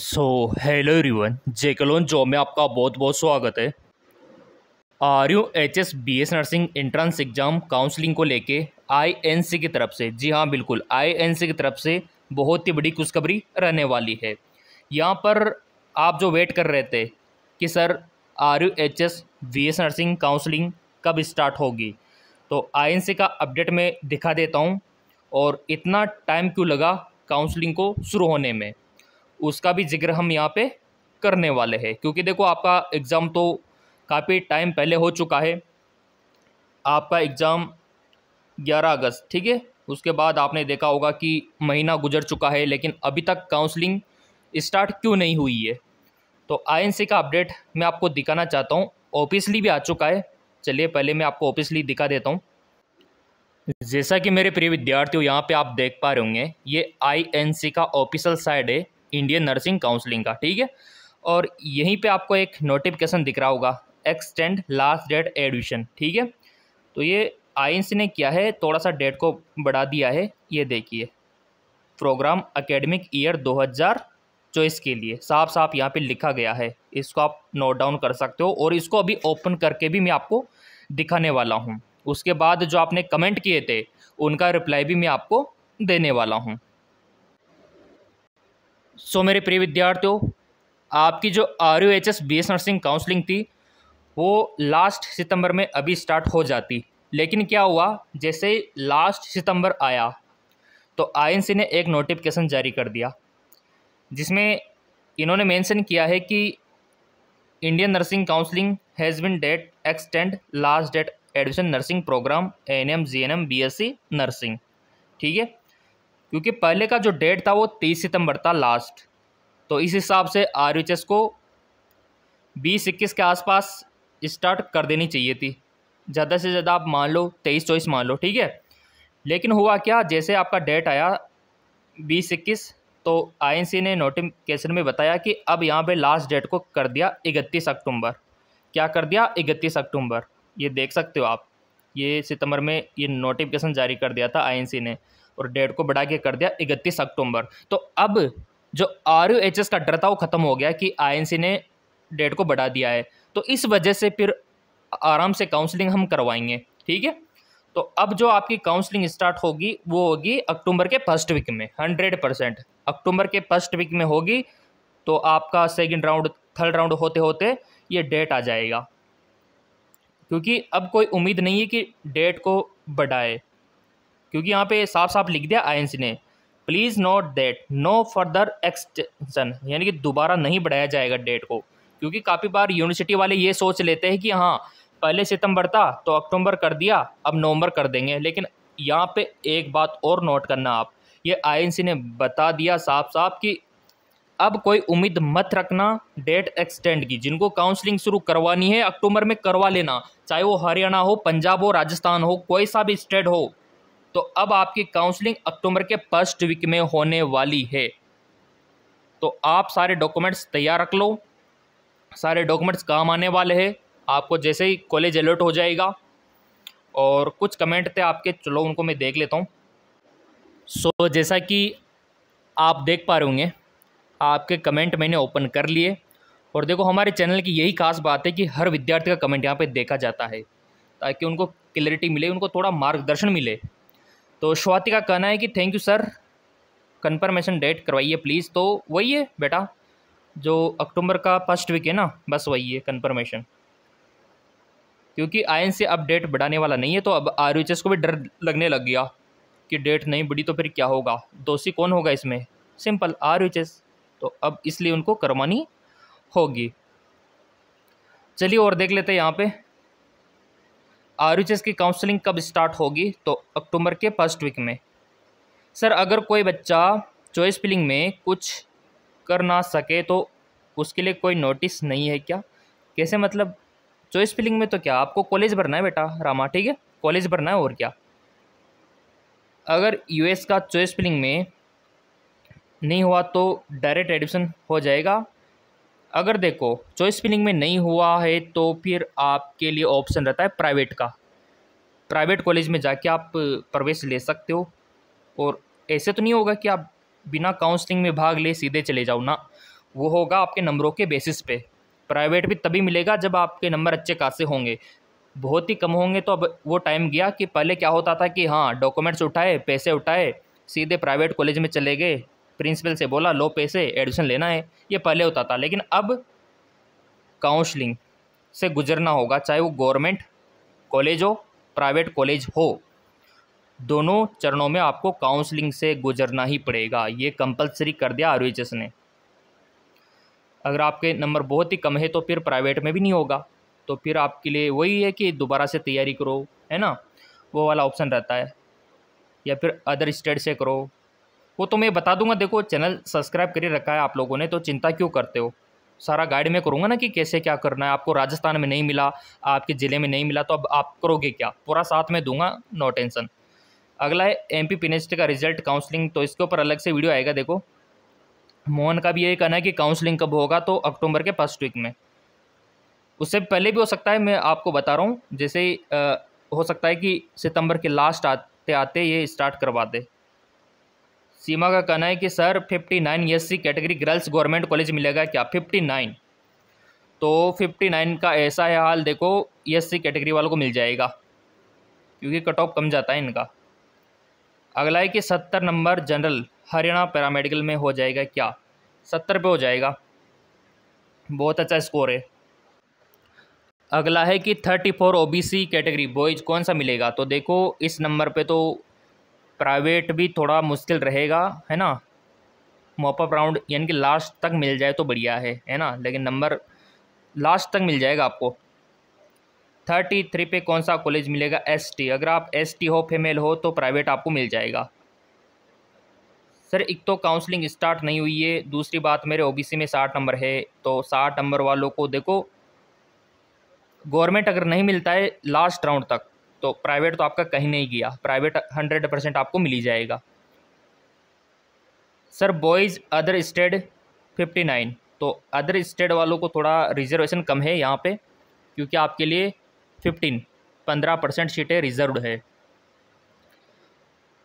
सो hello everyone जेकलोन job में आपका बहुत बहुत स्वागत है R U H S B S nursing entrance exam counselling को लेके आई एन सी की तरफ से जी हाँ बिल्कुल आई एन सी की तरफ से बहुत ही बड़ी खुशखबरी रहने वाली है यहाँ पर आप जो वेट कर रहे थे कि sir R U H S B S nursing counselling कब स्टार्ट होगी तो आई एन सी का अपडेट में दिखा देता हूँ और इतना टाइम क्यों लगा काउंसलिंग को शुरू होने में उसका भी जिक्र हम यहाँ पे करने वाले हैं क्योंकि देखो आपका एग्ज़ाम तो काफ़ी टाइम पहले हो चुका है आपका एग्ज़ाम 11 अगस्त ठीक है उसके बाद आपने देखा होगा कि महीना गुजर चुका है लेकिन अभी तक काउंसलिंग स्टार्ट क्यों नहीं हुई है तो आई का अपडेट मैं आपको दिखाना चाहता हूँ ऑफिसली भी आ चुका है चलिए पहले मैं आपको ऑफिसली दिखा देता हूँ जैसा कि मेरे प्रिय विद्यार्थियों यहाँ पे आप देख पा रहे होंगे ये आईएनसी का ऑफिशियल साइड है इंडियन नर्सिंग काउंसलिंग का ठीक है और यहीं पे आपको एक नोटिफिकेशन दिख रहा होगा एक्सटेंड लास्ट डेट एडमिशन ठीक है तो ये आइंस ने किया है थोड़ा सा डेट को बढ़ा दिया है ये देखिए प्रोग्राम अकेडमिक ईयर चौबीस के लिए साफ साफ यहाँ पे लिखा गया है इसको आप नोट डाउन कर सकते हो और इसको अभी ओपन करके भी मैं आपको दिखाने वाला हूँ उसके बाद जो आपने कमेंट किए थे उनका रिप्लाई भी मैं आपको देने वाला हूँ सो मेरे प्रिय विद्यार्थियों आपकी जो R U H S B S nursing counselling थी वो लास्ट सितंबर में अभी स्टार्ट हो जाती लेकिन क्या हुआ जैसे लास्ट सितंबर आया तो आईएनसी ने एक नोटिफिकेशन जारी कर दिया जिसमें इन्होंने मेंशन किया है कि Indian nursing counselling has been date extend last date admission nursing programme N M G N M B S C nursing ठीक है क्योंकि पहले का जो डेट था वो तेईस सितंबर था लास्ट तो इस हिसाब से आर को बीस इक्कीस के आसपास स्टार्ट कर देनी चाहिए थी ज़्यादा से ज़्यादा आप मान लो तेईस चौबीस मान लो ठीक है लेकिन हुआ क्या जैसे आपका डेट आया बीस इक्कीस तो आईएनसी ने नोटिफिकेशन में बताया कि अब यहाँ पे लास्ट डेट को कर दिया इकतीस अक्टूबर क्या कर दिया इकतीस अक्टूबर ये देख सकते हो आप ये सितंबर में ये नोटिफिकेशन जारी कर दिया था आईएनसी ने और डेट को बढ़ा के कर दिया इकतीस अक्टूबर तो अब जो आर यू एच एस का डर था वो ख़त्म हो गया कि आई एन सी ने डेट को बढ़ा दिया है तो इस वजह से फिर आराम से काउंसलिंग हम करवाएंगे ठीक है तो अब जो आपकी काउंसलिंग स्टार्ट होगी वो होगी अक्टूबर के फर्स्ट वीक में हंड्रेड परसेंट अक्टूबर के फर्स्ट वीक में होगी तो आपका सेकंड राउंड थर्ड राउंड होते होते ये डेट आ जाएगा क्योंकि अब कोई उम्मीद नहीं है कि डेट को बढ़ाए क्योंकि यहाँ पे साफ साफ लिख दिया आई ने please note that no further extension यानी कि दोबारा नहीं बढ़ाया जाएगा डेट को क्योंकि काफ़ी बार यूनिवर्सिटी वाले ये सोच लेते हैं कि हाँ पहले सितंबर था तो अक्टूबर कर दिया अब नवंबर कर देंगे लेकिन यहाँ पे एक बात और नोट करना आप ये आईएनसी ने बता दिया साफ साफ कि अब कोई उम्मीद मत रखना डेट एक्सटेंड की जिनको काउंसलिंग शुरू करवानी है अक्टूबर में करवा लेना चाहे वो हरियाणा हो पंजाब हो राजस्थान हो कोई सा भी स्टेट हो तो अब आपकी काउंसलिंग अक्टूबर के फर्स्ट वीक में होने वाली है तो आप सारे डॉक्यूमेंट्स तैयार रख लो सारे डॉक्यूमेंट्स काम आने वाले हैं आपको जैसे ही कॉलेज अलर्ट हो जाएगा और कुछ कमेंट थे आपके चलो उनको मैं देख लेता हूँ सो so, जैसा कि आप देख पा रहे होंगे आपके कमेंट मैंने ओपन कर लिए और देखो हमारे चैनल की यही खास बात है कि हर विद्यार्थी का कमेंट यहाँ पे देखा जाता है ताकि उनको क्लैरिटी मिले उनको थोड़ा मार्गदर्शन मिले तो स्वाति का कहना है कि thank you sir confirmation date करवाइए प्लीज़ तो वही है बेटा जो अक्टूबर का फर्स्ट वीक है ना बस वही है कन्फर्मेशन क्योंकि आयन से अब डेट बढ़ाने वाला नहीं है तो अब आर को भी डर लगने लग गया कि डेट नहीं बढ़ी तो फिर क्या होगा दोषी कौन होगा इसमें सिंपल आर तो अब इसलिए उनको करवानी होगी चलिए और देख लेते हैं यहाँ पे आर की काउंसलिंग कब स्टार्ट होगी तो अक्टूबर के फर्स्ट वीक में सर अगर कोई बच्चा चॉइस फिलिंग में कुछ कर ना सके तो उसके लिए कोई नोटिस नहीं है क्या कैसे मतलब चॉइस फिलिंग में तो क्या आपको कॉलेज भरना है बेटा रामा ठीक है कॉलेज भरना है और क्या अगर यूएस का चॉइस फिलिंग में नहीं हुआ तो डायरेक्ट एडमिशन हो जाएगा अगर देखो चॉइस फिलिंग में नहीं हुआ है तो फिर आपके लिए ऑप्शन रहता है प्राइवेट का प्राइवेट कॉलेज में जाके आप प्रवेश ले सकते हो और ऐसे तो नहीं होगा कि आप बिना काउंसलिंग में भाग ले सीधे चले जाओ ना वो होगा आपके नंबरों के बेसिस पे प्राइवेट भी तभी मिलेगा जब आपके नंबर अच्छे खासे होंगे बहुत ही कम होंगे तो अब वो टाइम गया कि पहले क्या होता था कि हाँ डॉक्यूमेंट्स उठाए पैसे उठाए सीधे प्राइवेट कॉलेज में चले गए प्रिंसिपल से बोला लो पैसे एडमिशन लेना है ये पहले होता था लेकिन अब काउंसलिंग से गुजरना होगा चाहे वो गवर्नमेंट कॉलेज हो प्राइवेट कॉलेज हो दोनों चरणों में आपको काउंसलिंग से गुजरना ही पड़ेगा ये कंपलसरी कर दिया आर ने अगर आपके नंबर बहुत ही कम है तो फिर प्राइवेट में भी नहीं होगा तो फिर आपके लिए वही है कि दोबारा से तैयारी करो है ना वो वाला ऑप्शन रहता है या फिर अदर स्टेट से करो वो तो मैं बता दूंगा देखो चैनल सब्सक्राइब करके रखा है आप लोगों ने तो चिंता क्यों करते हो सारा गाइड मैं करूँगा ना कि कैसे क्या करना है आपको राजस्थान में नहीं मिला आपके ज़िले में नहीं मिला तो अब आप करोगे क्या पूरा साथ में दूंगा नो टेंशन अगला है एम पी का रिजल्ट काउंसलिंग तो इसके ऊपर अलग से वीडियो आएगा देखो मोहन का भी यही कहना है कि काउंसलिंग कब होगा तो अक्टूबर के फर्स्ट वीक में उससे पहले भी हो सकता है मैं आपको बता रहा हूँ जैसे ही हो सकता है कि सितंबर के लास्ट आते आते ये स्टार्ट करवा दे सीमा का कहना है कि sir 59 C category girls government college मिलेगा क्या 59 तो 59 का ऐसा है हाल देखो सी कैटेगरी वालों को मिल जाएगा क्योंकि कट ऑफ कम जाता है इनका अगला है कि 70 नंबर जनरल हरियाणा पैरामेडिकल में हो जाएगा क्या सत्तर पे हो जाएगा बहुत अच्छा स्कोर है अगला है कि thirty four O B C category boys कौन सा मिलेगा तो देखो इस नंबर पे तो प्राइवेट भी थोड़ा मुश्किल रहेगा है ना मोपअप राउंड यानी कि लास्ट तक मिल जाए तो बढ़िया है है ना लेकिन नंबर लास्ट तक मिल जाएगा आपको थर्टी थ्री पे कौन सा कॉलेज मिलेगा एसटी अगर आप एसटी हो फीमेल हो तो प्राइवेट आपको मिल जाएगा सर एक तो काउंसलिंग स्टार्ट नहीं हुई है दूसरी बात मेरे ओबीसी में साठ नंबर है तो साठ नंबर वालों को देखो गवर्नमेंट अगर नहीं मिलता है लास्ट राउंड तक तो प्राइवेट तो आपका कहीं नहीं गया प्राइवेट हंड्रेड परसेंट आपको मिल ही जाएगा sir boys other state fifty nine तो अदर स्टेट वालों को थोड़ा रिजर्वेशन कम है यहाँ पे क्योंकि आपके लिए फिफ्टीन पंद्रह परसेंट सीटें रिजर्व है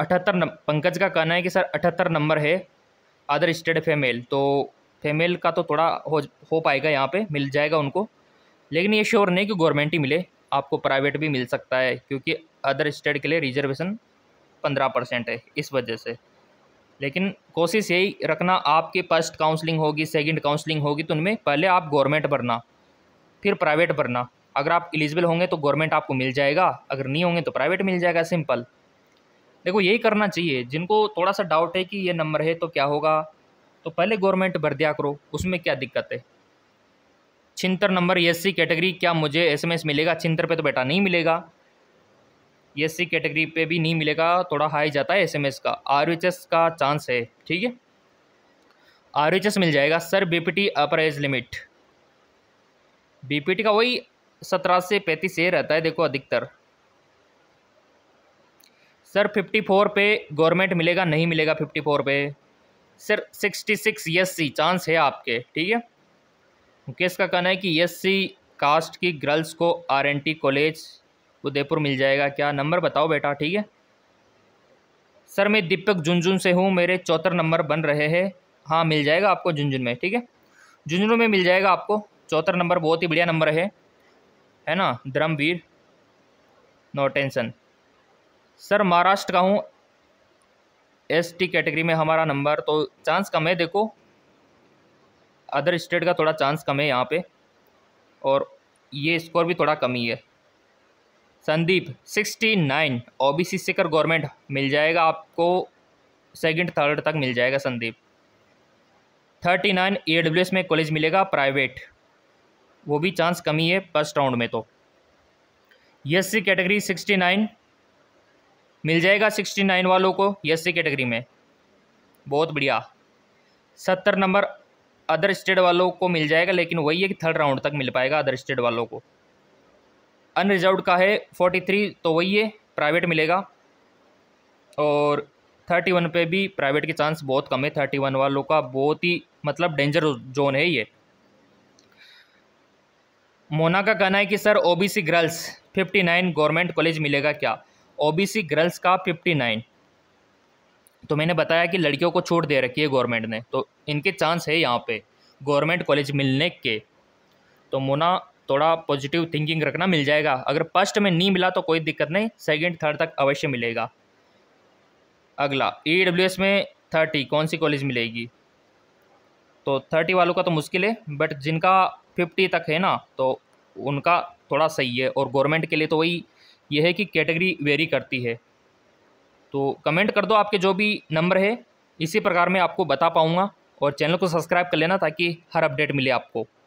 अठहत्तर पंकज का कहना है कि सर अठहत्तर नंबर है अदर स्टेट फेमेल तो फेमेल का तो थोड़ा हो हो पाएगा यहाँ पे मिल जाएगा उनको लेकिन ये श्योर नहीं कि गवर्नमेंट ही मिले आपको प्राइवेट भी मिल सकता है क्योंकि अदर स्टेट के लिए रिजर्वेशन पंद्रह परसेंट है इस वजह से लेकिन कोशिश यही रखना आपकी फर्स्ट काउंसलिंग होगी सेकंड काउंसलिंग होगी तो उनमें पहले आप गवर्नमेंट भरना फिर प्राइवेट भरना अगर आप एलिजिबल होंगे तो गवर्नमेंट आपको मिल जाएगा अगर नहीं होंगे तो प्राइवेट मिल जाएगा सिंपल देखो यही करना चाहिए जिनको थोड़ा सा डाउट है कि ये नंबर है तो क्या होगा तो पहले गवर्नमेंट भर दिया करो उसमें क्या दिक्कत है छिंतर नंबर एस सी कैटेगरी क्या मुझे एसएमएस मिलेगा छिंतर पे तो बेटा नहीं मिलेगा एस सी कैटेगरी पे भी नहीं मिलेगा थोड़ा हाई जाता है एसएमएस का आर का चांस है ठीक है आर मिल जाएगा sir BPT upper age limit BPT का वही सत्रह से पैंतीस ये रहता है देखो अधिकतर सर फिफ्टी फोर पे गवर्नमेंट मिलेगा नहीं मिलेगा फिफ्टी फोर पे sir sixty six S C chance है आपके ठीक है मुकेश का कहना है कि एस सी कास्ट की गर्ल्स को आरएनटी कॉलेज उदयपुर मिल जाएगा क्या नंबर बताओ बेटा ठीक है सर मैं दीपक झुंझुन से हूँ मेरे चौथर नंबर बन रहे हैं हाँ मिल जाएगा आपको झुंझुन में ठीक है झुंझुनू में मिल जाएगा आपको चौथर नंबर बहुत ही बढ़िया नंबर है है ना Dharmveer no tension sir Maharashtra का हूँ एस टी कैटेगरी में हमारा नंबर तो चांस कम है देखो अदर स्टेट का थोड़ा चांस कम है यहाँ पे और ये स्कोर भी थोड़ा कम ही है Sandeep sixty nine O B C Sikar government मिल जाएगा आपको सेकंड थर्ड तक मिल जाएगा Sandeep thirty nine E W S में कॉलेज मिलेगा प्राइवेट वो भी चांस कम ही है फर्स्ट राउंड में तो S C category sixty nine मिल जाएगा सिक्सटी नाइन वालों को यस सी कैटेगरी में बहुत बढ़िया सत्तर नंबर अदर स्टेट वालों को मिल जाएगा लेकिन वही है कि थर्ड राउंड तक मिल पाएगा अदर स्टेट वालों को अनरिजर्व का है फोर्टी थ्री तो वही है प्राइवेट मिलेगा और थर्टी वन पे भी प्राइवेट के चांस बहुत कम है थर्टी वन वालों का बहुत ही मतलब डेंजर जोन है ये मोना का कहना है कि sir OBC girls fifty nine government college मिलेगा क्या ओबीसी गर्ल्स का फिफ्टी नाइन तो मैंने बताया कि लड़कियों को छूट दे रखी है गवर्नमेंट ने तो इनके चांस है यहाँ पे गवर्नमेंट कॉलेज मिलने के तो मोना थोड़ा पॉजिटिव थिंकिंग रखना मिल जाएगा अगर फर्स्ट में नहीं मिला तो कोई दिक्कत नहीं सेकेंड थर्ड तक अवश्य मिलेगा अगला ई में थर्टी कौन सी कॉलेज मिलेगी तो थर्टी वालों का तो मुश्किल है बट जिनका फिफ्टी तक है ना तो उनका थोड़ा सही है और गवर्नमेंट के लिए तो वही यह है कि कैटेगरी वेरी करती है तो कमेंट कर दो आपके जो भी नंबर है इसी प्रकार मैं आपको बता पाऊँगा और चैनल को सब्सक्राइब कर लेना ताकि हर अपडेट मिले आपको